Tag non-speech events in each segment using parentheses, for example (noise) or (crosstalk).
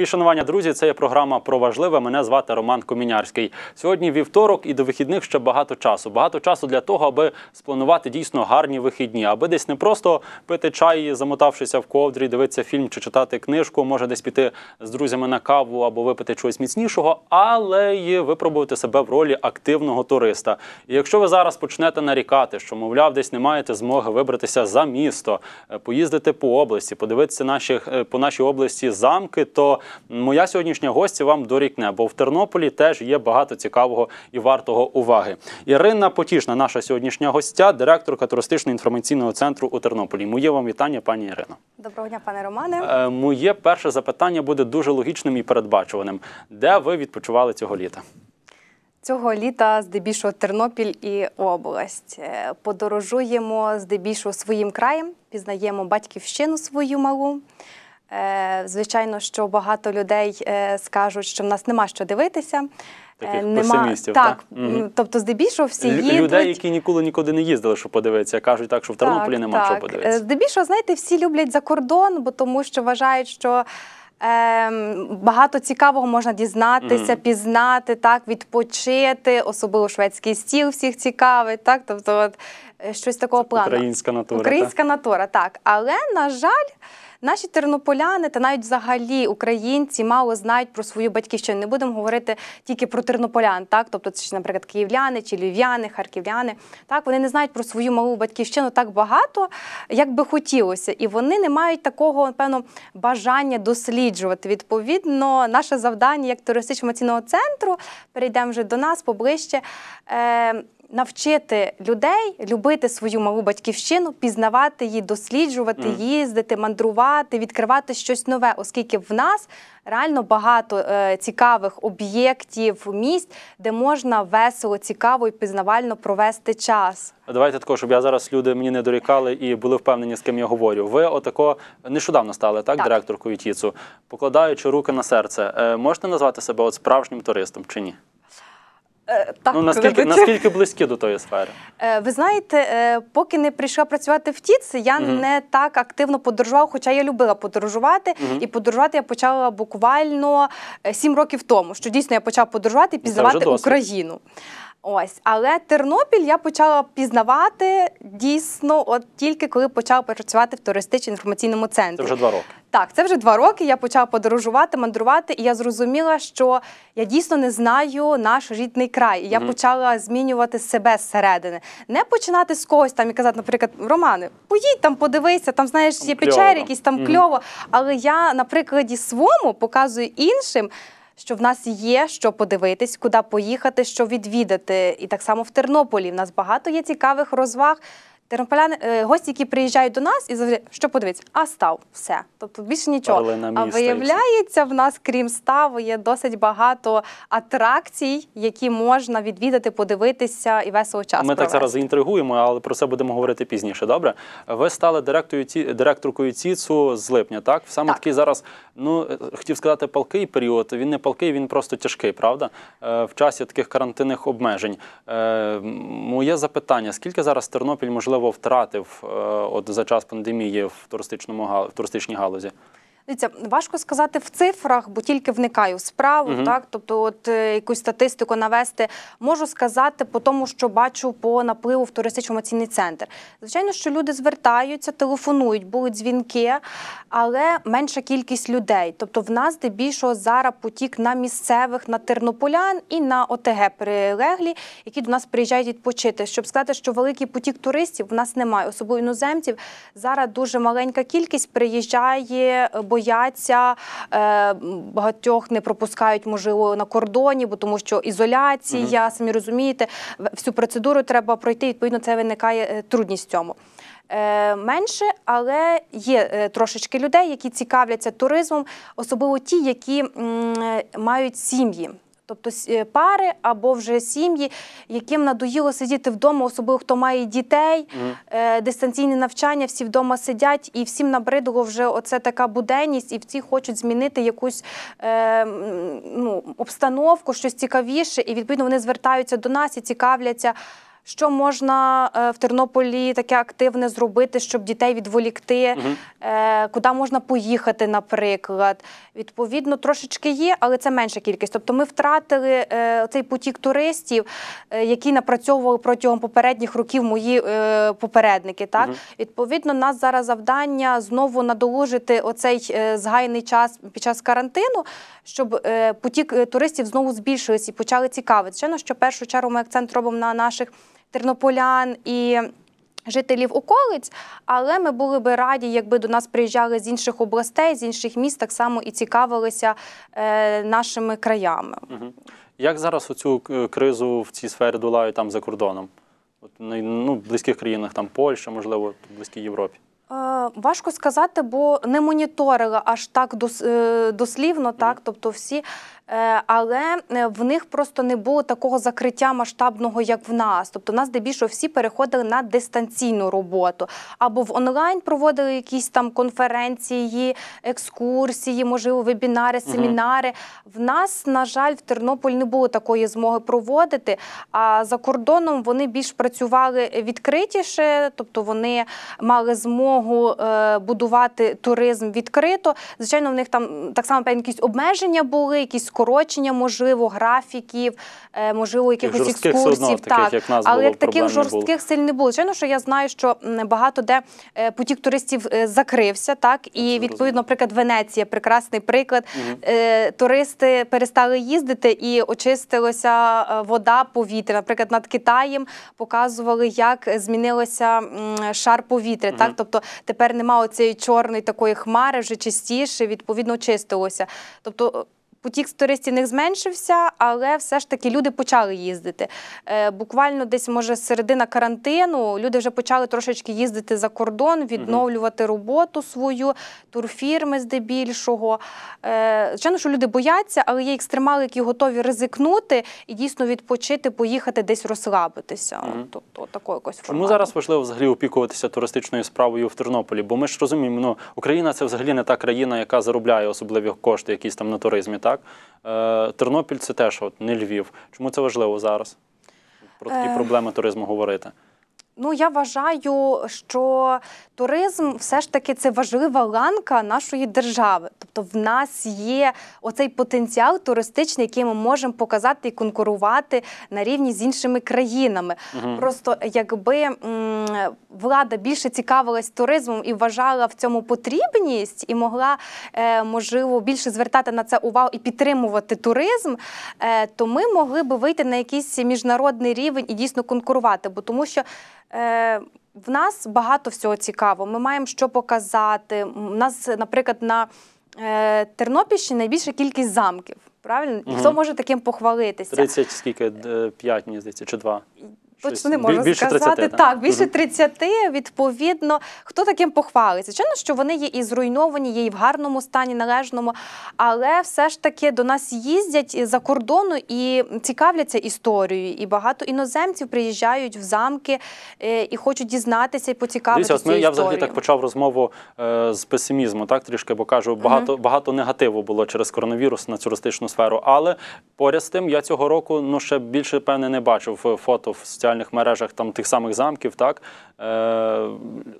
І шанування, друзі, це є програма про важливе. Мене звати Роман Комінярський. Сьогодні вівторок і до вихідних ще багато часу. Багато часу для того, аби спланувати дійсно гарні вихідні, аби десь не просто пити чай, замотавшися в ковдрі, дивитися фільм чи читати книжку. Може десь піти з друзями на каву або випити чогось міцнішого, але й випробувати себе в ролі активного туриста. І якщо ви зараз почнете нарікати, що мовляв, десь не маєте змоги вибратися за місто, е, поїздити по області, подивитися наші е, по нашій області замки, то моя сьогоднішня гостя вам дорікне, бо в Тернополі теж є багато цікавого і вартого уваги. Ірина Потішна, наша сьогоднішня гостя, директорка туристичного інформаційного центру у Тернополі. Моє вам вітання, пані Ірино. Доброго дня, пане Романе. Е, моє перше запитання буде дуже логічним і передбачуваним. Де ви відпочивали цього літа? Цього літа здебільшого Тернопіль і область е, подорожуємо здебільшого своїм краєм, пізнаємо батьківщину свою малу. Е, звичайно, що багато людей е, скажуть, що в нас нема що дивитися. Е, Таких нема... так, так? Угу. тобто здебільшого всі Лю їдуть. людей, які ніколи нікуди не їздили, що подивитися, кажуть так, що в Тернополі так, нема так. що подивитися. Здебільшого, знаєте, всі люблять за кордон, бо тому що вважають, що. Ем, багато цікавого можна дізнатися, mm. пізнати, так, відпочити, особливо шведський стіл всіх цікавить, так, тобто от, щось такого плану. Українська натура. Українська та? натура, так. Але, на жаль, Наші тернополяни та навіть взагалі українці мало знають про свою батьківщину. Не будемо говорити тільки про тернополян, так тобто, це наприклад, київляни чи львів'яни, харків'яни. Так вони не знають про свою малу батьківщину так багато, як би хотілося, і вони не мають такого певно бажання досліджувати. Відповідно, наше завдання як туристичного маційного центру перейдемо вже до нас поближче. Е, навчити людей любити свою малу батьківщину, пізнавати її, досліджувати, mm. їздити, мандрувати, відкривати щось нове, оскільки в нас реально багато е, цікавих об'єктів, місць, де можна весело, цікаво і пізнавально провести час. Давайте також, щоб я зараз люди мені не дорікали і були впевнені, з ким я говорю. Ви отако нещодавно стали так, так. директоркою Тіцу, покладаючи руки на серце, е, можете назвати себе от справжнім туристом чи ні? Е, так, ну, Наскільки наскільки близькі до тої сфери? Е, ви знаєте, е, поки не прийшла працювати в ТІЦ, я угу. не так активно подорожувала, хоча я любила подорожувати. Угу. І подорожувати я почала буквально сім років тому, що дійсно я почала подорожувати і ну, пізнавати Україну. Ось, але Тернопіль я почала пізнавати дійсно, от тільки коли почала працювати в туристично інформаційному центрі. Це вже два роки. Так, це вже два роки. Я почала подорожувати, мандрувати, і я зрозуміла, що я дійсно не знаю наш рідний край. І я mm почала змінювати себе зсередини, не починати з когось там і казати, наприклад, Романе, поїдь там, подивися, там знаєш, є печері, якісь там mm кльово. Але я на прикладі своєму показую іншим. Що в нас є що подивитись, куди поїхати, що відвідати, і так само в Тернополі в нас багато є цікавих розваг тернополяни, е, гості, які приїжджають до нас і завжди що подивитися? а став все. Тобто більше нічого. Перлина А виявляється, в нас, крім ставу, є досить багато атракцій, які можна відвідати, подивитися і весело час. Ми так провести. зараз інтригуємо, але про це будемо говорити пізніше. Добре, ви стали директоркою ці- директоркою ЦІЦу з липня, так саме Так. такий зараз. Ну е, хотів сказати, палкий період. Він не палкий, він просто тяжкий, правда? Е, в часі таких карантинних обмежень. Моє запитання: скільки зараз Тернопіль можливо масово втратив е, от за час пандемії в туристичному в туристичній галузі? Дивіться, важко сказати в цифрах, бо тільки вникаю в справу, угу. так тобто, от е, якусь статистику навести можу сказати по тому, що бачу по напливу в туристично-маційний центр. Звичайно, що люди звертаються, телефонують, були дзвінки, але менша кількість людей. Тобто, в нас здебільшого зараз потік на місцевих, на тернополян і на ОТГ прилеглі, які до нас приїжджають відпочити. Щоб сказати, що великий потік туристів в нас немає, особливо іноземців. Зараз дуже маленька кількість приїжджає. Е, бояться, е, багатьох не пропускають, можливо, на кордоні, бо тому що ізоляція, угу. самі розумієте, всю процедуру треба пройти. Відповідно, це виникає е, трудність в цьому. Е, менше, але є трошечки людей, які цікавляться туризмом, особливо ті, які мають сім'ї. Тобто е, пари або вже сім'ї, яким надоїло сидіти вдома, особливо хто має дітей, mm. Е, дистанційне навчання, всі вдома сидять, і всім набридло вже оце така буденність, і всі хочуть змінити якусь е, ну, обстановку, щось цікавіше, і відповідно вони звертаються до нас і цікавляться. Що можна е, в Тернополі таке активне зробити, щоб дітей відволікти, угу. куди можна поїхати, наприклад? Відповідно, трошечки є, але це менша кількість. Тобто ми втратили е, цей потік туристів, які напрацьовували протягом попередніх років мої попередники. Так угу. відповідно, нас зараз завдання знову надолужити оцей згайний час під час карантину, щоб потік туристів знову збільшився і почали цікавитися. Звичайно, що першу чергу ми акцент робимо на наших тернополян і жителів околиць. Але ми були би раді, якби до нас приїжджали з інших областей, з інших міст, так само і цікавилися е, нашими краями. Угу. Як зараз оцю е, кризу в цій сфері долають там за кордоном? От, ну, В близьких країнах, там Польща, можливо, в близькій Європі. Е, важко сказати, бо не моніторила аж так е, дослівно, так тобто всі Е, але е, в них просто не було такого закриття масштабного, як в нас. Тобто, нас здебільшого всі переходили на дистанційну роботу або в онлайн проводили якісь там конференції, екскурсії, можливо, вебінари, семінари. Угу. В нас, на жаль, в Тернополь не було такої змоги проводити. А за кордоном вони більш працювали відкритіше, тобто вони мали змогу е, будувати туризм відкрито. Звичайно, в них там так само певні якісь обмеження були, якісь скорочення, можливо, графіків, е, можливо, якихось екскурсій. Так, як нас але як таких жорстких сильно не було. Звичайно, що я знаю, що багато де е, потік туристів е, закрився, так і відповідно, наприклад, Венеція прекрасний приклад. Угу. Туристи перестали їздити і очистилася вода повітря. Наприклад, над Китаєм показували, як змінилося шар повітря. Угу. Так, тобто тепер немає цієї чорної такої хмари, вже чистіше, відповідно, очистилося. Тобто потік з туристів не зменшився, але все ж таки люди почали їздити. Е, буквально десь, може, середина карантину, люди вже почали трошечки їздити за кордон, відновлювати роботу свою, турфірми здебільшого. Е, звичайно, що люди бояться, але є екстремали, які готові ризикнути і дійсно відпочити, поїхати десь розслабитися. Тобто такої якось формату. Чому зараз важливо взагалі опікуватися туристичною справою в Тернополі? Бо ми ж розуміємо, ну Україна це взагалі не та країна, яка заробляє особливі кошти, якісь там на туризмі. Та? так? Е, Тернопіль це теж от не Львів. Чому це важливо зараз? Про такі е. проблеми туризму говорити. Ну, я вважаю, що туризм все ж таки це важлива ланка нашої держави. Тобто, в нас є оцей потенціал туристичний, який ми можемо показати і конкурувати на рівні з іншими країнами. Угу. Просто якби м, влада більше цікавилась туризмом і вважала в цьому потрібність, і могла е, можливо більше звертати на це увагу і підтримувати туризм, е, то ми могли би вийти на якийсь міжнародний рівень і дійсно конкурувати, бо тому що. Е, в нас багато всього цікаво. Ми маємо що показати. У нас, наприклад, на е, Тернопільщині найбільша кількість замків. Правильно, ніхто угу. може таким похвалитися. 30, скільки 5, мені здається, чи 2? точно не можна більше сказати. 30, так, більше 30, відповідно. Хто таким похвалиться? Чинно, що вони є і зруйновані, є і в гарному стані, належному, але все ж таки до нас їздять за кордону і цікавляться історією. І багато іноземців приїжджають в замки е, і хочуть дізнатися і поцікавитися. Дивіться, ось я взагалі так почав розмову е, з песимізму, так трішки, бо кажу, багато, uh багато негативу було через коронавірус на туристичну сферу. Але поряд з тим я цього року ну ще більше певне не бачив фото в соціальних соціальних мережах там тих самих замків, так е,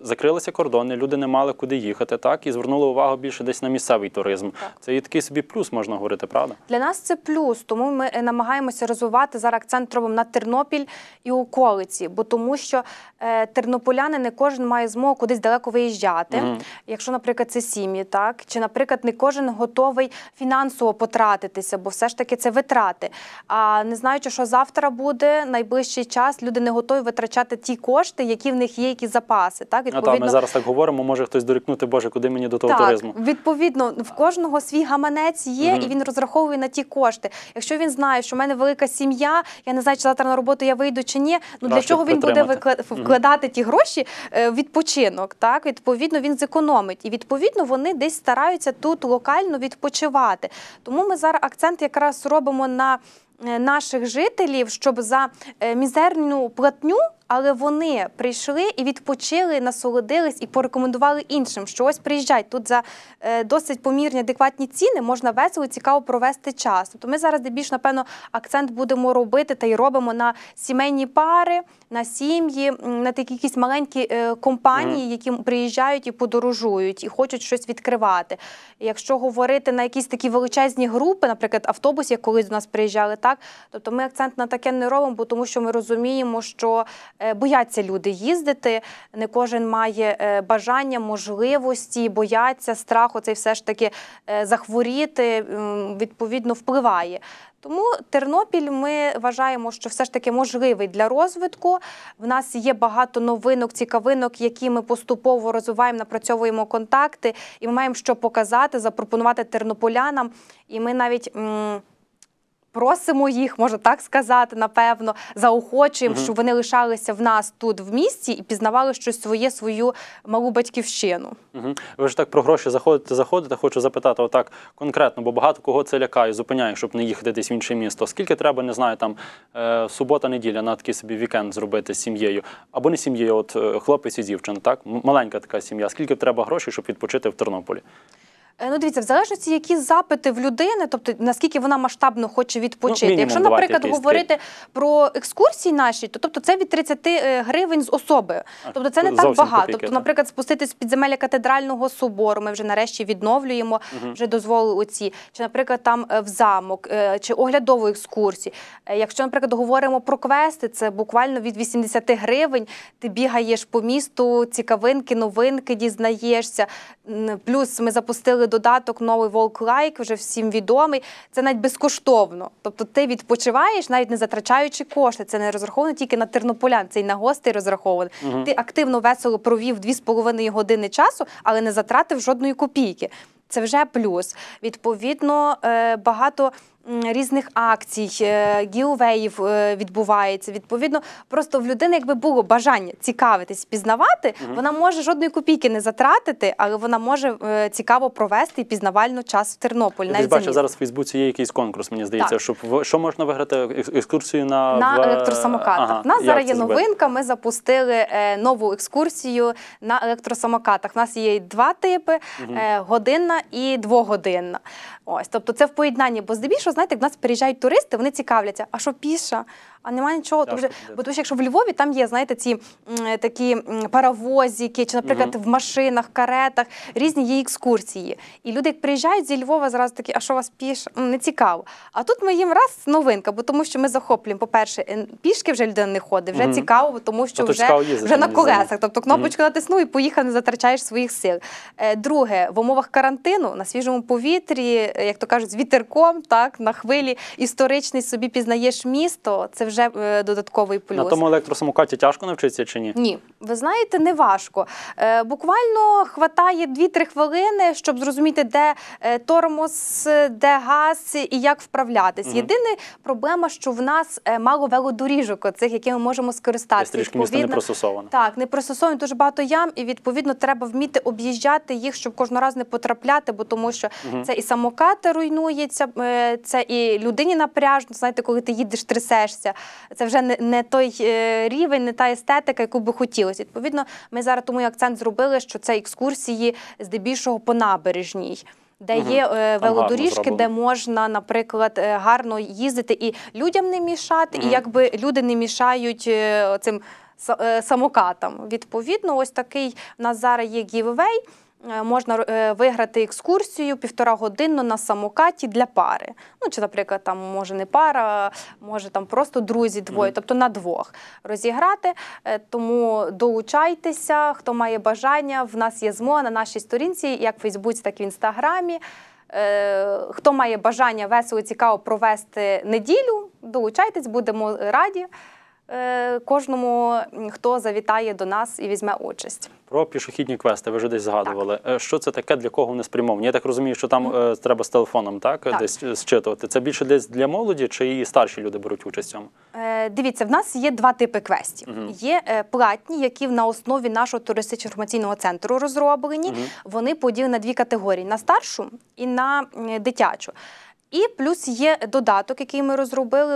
закрилися кордони, люди не мали куди їхати, так і звернули увагу більше десь на місцевий туризм. Так. Це і такий собі плюс, можна говорити, правда? Для нас це плюс, тому ми е, намагаємося розвивати зараз акцент на Тернопіль і околиці, бо тому, що е, тернополяни не кожен має змогу кудись далеко виїжджати, угу. якщо, наприклад, це сім'ї, так чи, наприклад, не кожен готовий фінансово потратитися, бо все ж таки це витрати. А не знаючи, що завтра буде найближчий час зараз тобто люди не готові витрачати ті кошти, які в них є, які запаси. Так відповідно, а та, ми зараз так говоримо. Може хтось дорікнути, Боже, куди мені до того так, туризму? Відповідно, в кожного свій гаманець є, угу. і він розраховує на ті кошти. Якщо він знає, що в мене велика сім'я, я не знаю, чи завтра на роботу я вийду чи ні. Ну Раще для чого він буде виклад... угу. вкладати ті гроші е, в відпочинок? Так, відповідно, він зекономить, і відповідно вони десь стараються тут локально відпочивати. Тому ми зараз акцент якраз робимо на. Е, наших жителів, щоб за е, мізерну платню але вони прийшли і відпочили, насолодились і порекомендували іншим, що ось приїжджають тут за е, досить помірні адекватні ціни, можна весело цікаво провести час. Тобто ми зараз більш, напевно, акцент будемо робити та й робимо на сімейні пари, на сім'ї, на такі якісь маленькі е, компанії, які приїжджають і подорожують, і хочуть щось відкривати. Якщо говорити на якісь такі величезні групи, наприклад, автобус, як колись до нас приїжджали, так тобто ми акцент на таке не робимо, бо тому що ми розуміємо, що Е, бояться люди їздити. Не кожен має е, бажання, можливості, бояться страху. Цей все ж таки е, захворіти відповідно впливає. Тому Тернопіль ми вважаємо, що все ж таки можливий для розвитку. В нас є багато новинок, цікавинок, які ми поступово розвиваємо, напрацьовуємо контакти, і ми маємо що показати, запропонувати тернополянам. І ми навіть просимо їх, можна так сказати, напевно, заохочуємо, угу. щоб вони лишалися в нас тут в місті і пізнавали щось своє, свою малу батьківщину. Угу. Ви ж так про гроші заходите, заходите. Хочу запитати, отак конкретно, бо багато кого це лякає, зупиняє, щоб не їхати десь в інше місто. Скільки треба, не знаю, там е, субота, неділя на такий собі вікенд зробити з сім'єю або не сім'єю, от е, хлопець і дівчина, так маленька така сім'я. Скільки треба грошей, щоб відпочити в Тернополі? Е, ну, дивіться, в залежності, які запити в людини, тобто наскільки вона масштабно хоче відпочити. Ну, Якщо, наприклад, говорити про екскурсії наші, то тобто це від 30 е, гривень з особи. Тобто це не так багато. Копійки, тобто, наприклад, спуститись під земель катедрального собору, ми вже нарешті відновлюємо, угу. вже дозволили оці, чи, наприклад, там е, в замок, чи оглядову екскурсію? Якщо, наприклад, говоримо про квести, це буквально від 80 гривень. Ти бігаєш по місту, цікавинки, новинки дізнаєшся. Плюс ми запустили додаток новий Волк Лайк, вже всім відомий. Це навіть безкоштовно. Тобто ти відпочиваєш, навіть не затрачаючи кошти. Це не розраховано тільки на тернополян, це й на гостей розраховано. Угу. Ти активно весело провів 2,5 години часу, але не затратив жодної копійки. Це вже плюс. Відповідно, е, багато різних акцій, е, гіувеїв е, відбувається. Відповідно, просто в людини, якби було бажання цікавитись, пізнавати, угу. вона може жодної копійки не затратити, але вона може е, цікаво провести і пізнавально час в Тернополь. Я бачу, зараз в Фейсбуці є якийсь конкурс. Мені здається, так. щоб що можна виграти екскурсію на на в... електросамокатах. Ага, У нас зараз є новинка. Ми запустили нову екскурсію на електросамокатах. У нас є два типи: угу. годинна і двогодинна. Ось, тобто, це в поєднанні, бо здебільшого знаєте, як в нас приїжджають туристи, вони цікавляться, а що піша, а немає нічого. Тому бо тому якщо в Львові там є, знаєте, ці е, такі паровозики, чи, наприклад, в машинах, каретах, різні є екскурсії. І люди, як приїжджають зі Львова, зразу такі, а що вас піш? Не цікаво. А тут ми їм раз новинка, бо тому що ми захоплюємо, по-перше, пішки вже людина не ходить, вже Мгм. цікаво, бо тому що Тобто вже, цікаво їздити, вже на колесах. Тобто кнопочку натиснув і поїхав, не затрачаєш своїх сил. Е, друге, в умовах карантину на свіжому повітрі, е, як то кажуть, з вітерком, так на хвилі історичний собі пізнаєш місто. Це вже вже е, додатковий плюс. На тому електросамокаті тяжко навчитися чи ні? Ні, ви знаєте, не важко. Е, буквально хватає 2-3 хвилини, щоб зрозуміти, де е, тормоз, де газ і як вправлятись. Угу. Єдина проблема, що в нас мало велодоріжок, цих, які ми можемо скористатися. Трішки місто не пристосовано. Так, не пристосовано дуже багато ям, і відповідно треба вміти об'їжджати їх, щоб кожного разу не потрапляти, бо тому що це і самокати руйнується, це і людині напряжно. Знаєте, коли ти їдеш, трясешся це вже не, той е, рівень, не та естетика, яку би хотілося. Відповідно, ми зараз тому і акцент зробили, що це екскурсії здебільшого по набережній. Де угу. є е, велодоріжки, де можна, наприклад, е, гарно їздити і людям не мішати, угу. і якби люди не мішають е, цим е, самокатам. Відповідно, ось такий у нас зараз є гівей. Е, можна е, виграти екскурсію півтора годину на самокаті для пари. Ну чи, наприклад, там може не пара, може там просто друзі двоє, mm -hmm. тобто на двох розіграти. Е, тому долучайтеся, хто має бажання. В нас є змо на нашій сторінці, як в Фейсбуці, так і в інстаграмі. Хто має бажання весело цікаво провести неділю, долучайтесь, будемо раді. Е, кожному, хто завітає до нас і візьме участь. Про пішохідні квести ви вже десь згадували. Так. Е, що це таке, для кого вони спрямовані? Я так розумію, що там mm. треба з телефоном так, так десь зчитувати. Це більше десь для молоді чи і старші люди беруть участь цьому? Е, дивіться, в нас є два типи квестів. Mm Є е, платні, які на основі нашого туристичного інформаційного центру розроблені. Mm Вони поділені на дві категорії: на старшу і на дитячу. І плюс є додаток, який ми розробили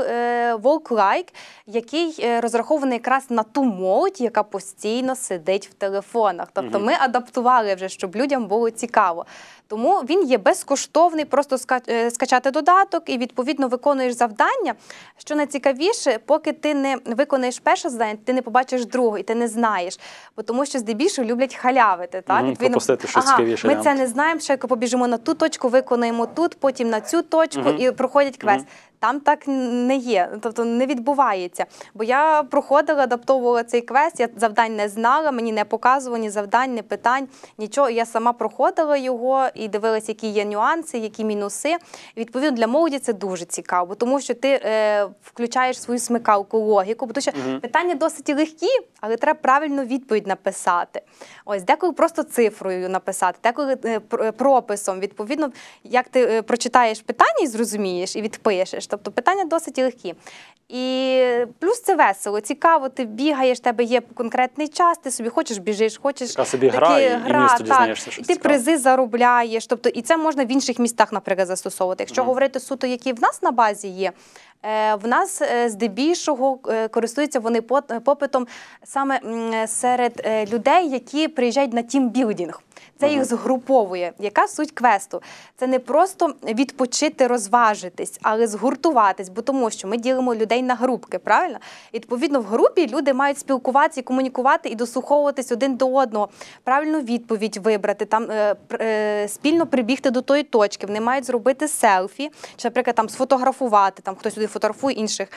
волк е, Лайк, який е, розрахований якраз на ту молодь, яка постійно сидить в телефонах. Тобто ми адаптували вже, щоб людям було цікаво. Тому він є безкоштовний, просто е, скачати додаток і відповідно виконуєш завдання. Що найцікавіше, поки ти не виконаєш перше завдання, ти не побачиш друге, і ти не знаєш, бо тому що здебільшого люблять халявити. Так mm, відповідно, щось ага, Ми це не знаємо. Ще побіжимо на ту точку, виконаємо тут, потім на цю точку mm -hmm. і проходять квест. Mm -hmm. Там так не є, тобто не відбувається. Бо я проходила, адаптовувала цей квест, я завдань не знала, мені не показували ні завдань, ні питань, нічого. Я сама проходила його і дивилася, які є нюанси, які мінуси. І, відповідно, для молоді це дуже цікаво, тому що ти е, включаєш свою смикалку логіку, бо що угу. питання досить легкі, але треба правильну відповідь написати. Ось деколи просто цифрою написати, деколи е, прописом. Відповідно, як ти е, прочитаєш питання і зрозумієш і відпишеш. Тобто питання досить легкі. І плюс це весело, цікаво, ти бігаєш, тебе є конкретний час, ти собі хочеш біжиш, хочеш Така собі такі гра, гра і так, що і ти цікаво. призи заробляєш. Тобто, і це можна в інших містах, наприклад, застосовувати. Якщо mm. говорити суто, які в нас на базі є. Е, в нас е, здебільшого е, користуються вони попитом саме серед людей, які приїжджають на тімбілдінг. Це їх згруповує. Яка суть квесту? Це не просто відпочити, розважитись, але згуртуватись, бо тому, що ми ділимо людей на групки, правильно? відповідно, в групі люди мають спілкуватися, комунікувати і дослуховуватись один до одного, правильну відповідь вибрати, там е, е, спільно прибігти до тої точки. Вони мають зробити селфі, чи, наприклад, там сфотографувати, там хтось туди фотографує інших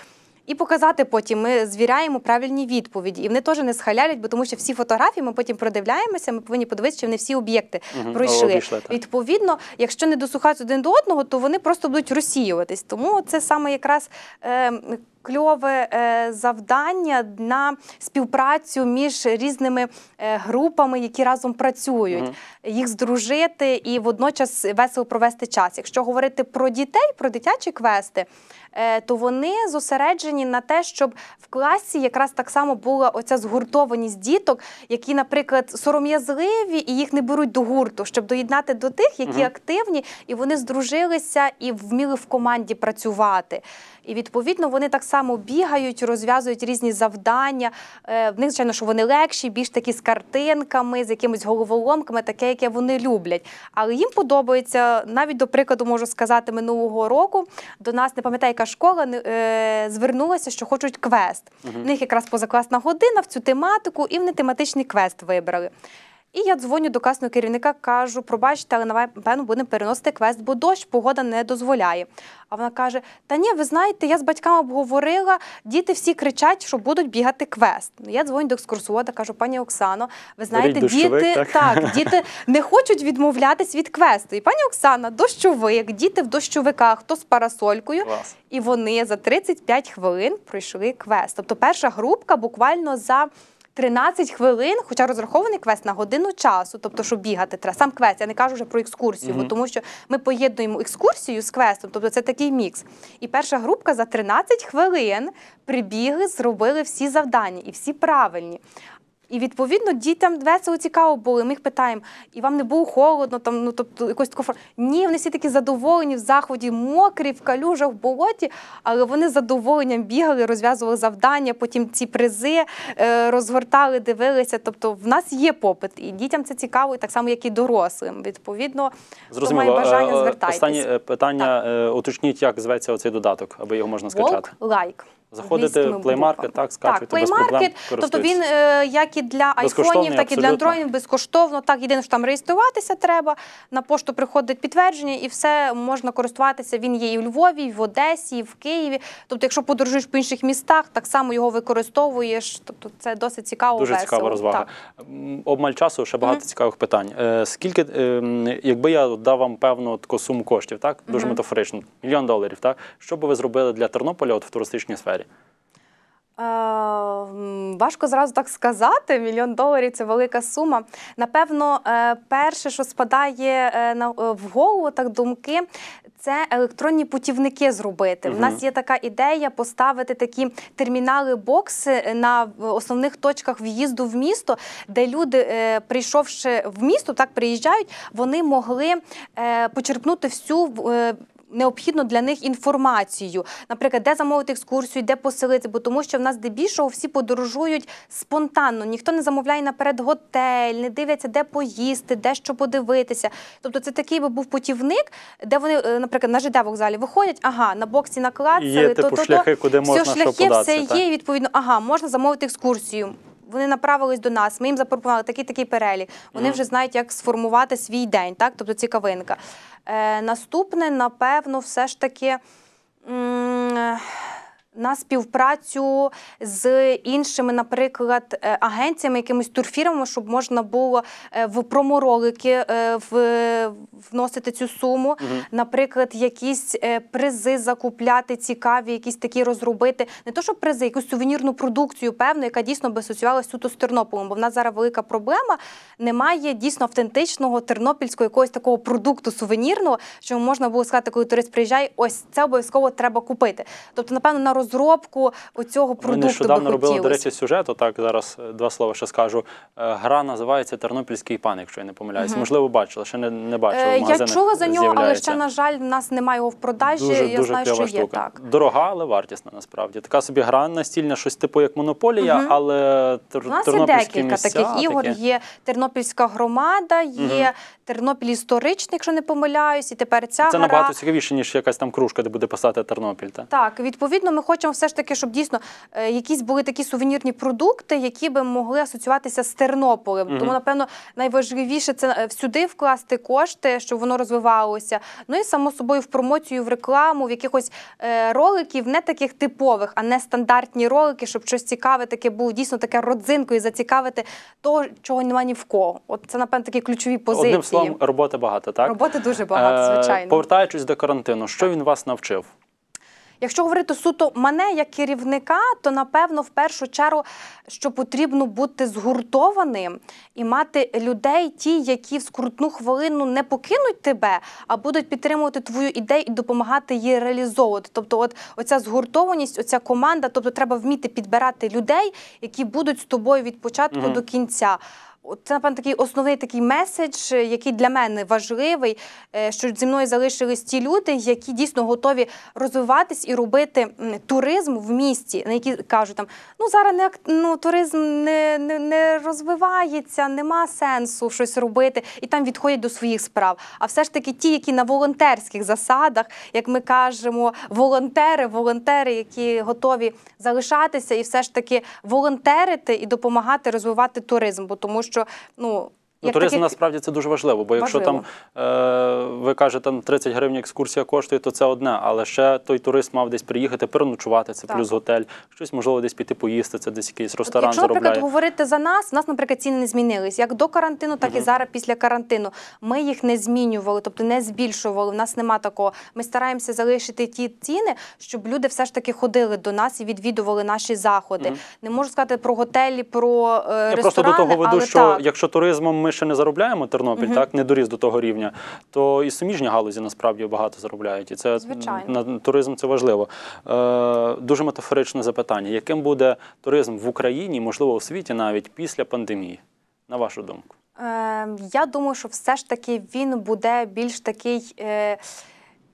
і показати потім. Ми звіряємо правильні відповіді. І вони теж не схалялять, бо тому що всі фотографії ми потім продивляємося. Ми повинні подивитися, чи вони всі об'єкти угу, пройшли. Обійшли, Відповідно, якщо не дослухаються один до одного, то вони просто будуть розсіюватись. Тому це саме якраз. Е, кльове е, завдання на співпрацю між різними е, групами, які разом працюють, mm -hmm. їх здружити і водночас весело провести час. Якщо говорити про дітей, про дитячі квести, е, то вони зосереджені на те, щоб в класі якраз так само була оця згуртованість діток, які, наприклад, сором'язливі і їх не беруть до гурту, щоб доєднати до тих, які mm активні, і вони здружилися і вміли в команді працювати. І відповідно вони так само само бігають, розв'язують різні завдання. Е, в них, звичайно, що вони легші, більш такі з картинками, з якимись головоломками, таке, яке вони люблять. Але їм подобається навіть до прикладу, можу сказати, минулого року до нас не пам'ятаю, яка школа е, звернулася, що хочуть квест. В них якраз позакласна година в цю тематику, і вони тематичний квест вибрали. І я дзвоню до касного керівника, кажу, пробачте, але напевно будемо переносити квест, бо дощ погода не дозволяє. А вона каже: Та ні, ви знаєте, я з батьками обговорила, діти всі кричать, що будуть бігати квест. Я дзвоню до екскурсовода, кажу, пані Оксано, ви знаєте, Рік діти так? так? (laughs) діти не хочуть відмовлятись від квесту. І пані Оксана, дощовик, діти в дощовиках, хто з парасолькою, Клас. і вони за 35 хвилин пройшли квест. Тобто перша групка буквально за. 13 хвилин, хоча розрахований квест на годину часу, тобто, що бігати треба. Сам квест, я не кажу вже про екскурсію, mm -hmm. бо, тому що ми поєднуємо екскурсію з квестом, тобто це такий мікс. І перша групка за 13 хвилин прибігли, зробили всі завдання і всі правильні. І відповідно дітям весело цікаво було. Ми їх питаємо, і вам не було холодно, там ну тобто якось такого Ні, вони всі такі задоволені в заході, мокрі, в калюжах, в болоті, але вони з задоволенням бігали, розв'язували завдання, потім ці призи е, розгортали, дивилися. Тобто, в нас є попит, і дітям це цікаво, і так само, як і дорослим. Відповідно, Зрозуміло. має бажання е, е, звертайтеся. Останнє питання: так. уточніть, як зветься оцей додаток, аби його можна скачати. лайк. like. Заходити в плеймаркет, так скачуєте так, без Тобто він е, як і для айфонів, так і для андроїдів безкоштовно. Так, єдине, що там реєструватися треба. На пошту приходить підтвердження, і все можна користуватися. Він є і в Львові, і в Одесі, і в Києві. Тобто, якщо подорожуєш по інших містах, так само його використовуєш. Тобто, це досить цікаво. Дуже цікава розвага. Обмаль часу ще багато цікавих питань. Е, скільки, ем, якби я дав вам певну таку суму коштів, так дуже mm метафорично, мільйон доларів. Так що би ви зробили для Тернополя от в туристичній сфері? сфері? Е, важко зразу так сказати. Мільйон доларів це велика сума. Напевно, е, перше, що спадає е, в голову, так думки, це електронні путівники зробити. У нас є така ідея поставити такі термінали-бокси на основних точках в'їзду в місто, де люди, прийшовши в місто, так приїжджають, вони могли почерпнути всю необхідну для них інформацію, наприклад, де замовити екскурсію, де поселитися, бо тому, що в нас здебільшого всі подорожують спонтанно. Ніхто не замовляє наперед готель, не дивляться, де поїсти, де що подивитися. Тобто, це такий би був путівник, де вони, е, наприклад, на ЖД вокзалі виходять, ага, на боксі наклацали, є, типу, то, то, шляхи, куди можна все шляхи, що податися, все є. Відповідно, ага, можна замовити екскурсію вони направились до нас. Ми їм запропонували такий такий перелік. Вони вже знають, як сформувати свій день, так тобто цікавинка. Е, наступне, напевно, все ж таки на співпрацю з іншими, наприклад, е, агенціями, якимись турфірами, щоб можна було е, в проморолики е, вносити цю суму, угу. наприклад, якісь призи закупляти цікаві, якісь такі розробити. Не то, що призи, якусь сувенірну продукцію, певну, яка дійсно би асоціювалася суто з Тернополем. Бо в нас зараз велика проблема. Немає дійсно автентичного тернопільського якогось такого продукту сувенірного, що можна було сказати, коли турист приїжджає, ось це обов'язково треба купити. Тобто, напевно, на роз розробку цього продукту. Ми нещодавно робили, до речі, сюжет. Отак зараз е, два слова ще скажу. Е, гра називається Тернопільський пан, якщо я не помиляюсь. Угу. Можливо, бачила, ще не не бачила. Е, я чула за нього, але ще на жаль, в нас немає його в продажі. Дуже, я дуже знаю, що є так. Дорога, але вартісна насправді. Така собі гра настільна, щось типу як монополія, угу. але тер, У нас є декілька місця, таких ігор. Такі. Є Тернопільська громада, є угу. Тернопіль історичний, якщо не помиляюсь, і тепер ця це гра... набагато цікавіше ніж якась там кружка, де буде писати Тернопіль. Та? Так, відповідно, ми хочемо хочемо все ж таки, щоб дійсно е, якісь були такі сувенірні продукти, які би могли асоціюватися з Тернополем. Тому, напевно, найважливіше це е, сюди вкласти кошти, щоб воно розвивалося. Ну і само собою в промоцію, в рекламу, в якихось е, роликів, не таких типових, а не стандартні ролики, щоб щось цікаве таке було дійсно таке родзинкою, зацікавити того, чого нема ні в кого. От це, напевно, такі ключові позиції. Одним словом, роботи багато, так? Роботи дуже багато, звичайно. повертаючись до карантину, що він вас навчив? Якщо говорити суто мене як керівника, то напевно в першу чергу що потрібно бути згуртованим і мати людей, ті, які в скрутну хвилину не покинуть тебе, а будуть підтримувати твою ідею і допомагати її реалізовувати. Тобто, от оця згуртованість, оця команда, тобто треба вміти підбирати людей, які будуть з тобою від початку mm до кінця. Це напевно, такий основний такий меседж, е, який для мене важливий, е, що зі мною залишились ті люди, які дійсно готові розвиватись і робити туризм в місті, на які кажуть там ну зараз не ну, туризм не, не, не розвивається, нема сенсу щось робити, і там відходять до своїх справ. А все ж таки, ті, які на волонтерських засадах, як ми кажемо, волонтери, волонтери, які готові залишатися, і все ж таки волонтерити і допомагати розвивати туризм, бо тому що що ну Ну, туризм такі... насправді це дуже важливо, бо якщо там е, ви кажете, 30 гривень екскурсія коштує, то це одне. Але ще той турист мав десь приїхати, переночувати це, так. плюс готель, щось можливо десь піти поїсти. Це десь якийсь ресторан От, якщо, заробляє. Якщо, наприклад, говорити за нас, у нас, наприклад, ціни не змінились як до карантину, так угу. і зараз після карантину. Ми їх не змінювали, тобто не збільшували. У нас нема такого. Ми стараємося залишити ті ціни, щоб люди все ж таки ходили до нас і відвідували наші заходи. Угу. Не можу сказати про готелі, про е, ресторани. Я просто до того веду, але що так. якщо туризмом. ми ми ще не заробляємо Тернопіль, так не доріс до того рівня, то і суміжні галузі насправді багато заробляють. І це на туризм це важливо. Е, дуже метафоричне запитання: яким буде туризм в Україні, можливо, у світі навіть після пандемії? На вашу думку? Ем, я думаю, що все ж таки він буде більш такий. Е,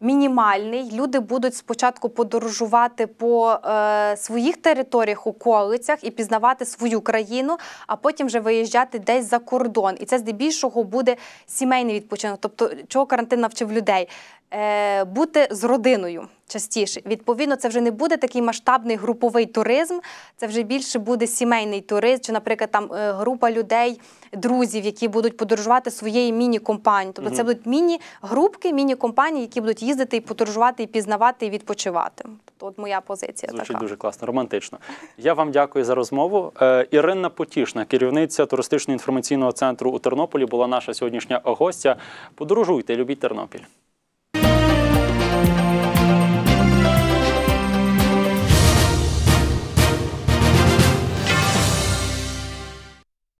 мінімальний. Люди будуть спочатку подорожувати по е, своїх територіях околицях і пізнавати свою країну, а потім вже виїжджати десь за кордон. І це здебільшого буде сімейний відпочинок. Тобто, чого карантин навчив людей е, бути з родиною частіше. Відповідно, це вже не буде такий масштабний груповий туризм, це вже більше буде сімейний туризм, чи, наприклад, там е, група людей, друзів, які будуть подорожувати своєю міні-компанією. Тобто, це будуть міні-групки, міні-компанії, які будуть їздити і подорожувати, і пізнавати, і відпочивати. Тобто, от моя позиція Звучить така. дуже класно, романтично. Я вам дякую за розмову. Е, Ірина Потішна, керівниця туристично інформаційного центру у Тернополі, була наша сьогоднішня гостя. Подорожуйте, любіть Тернопіль.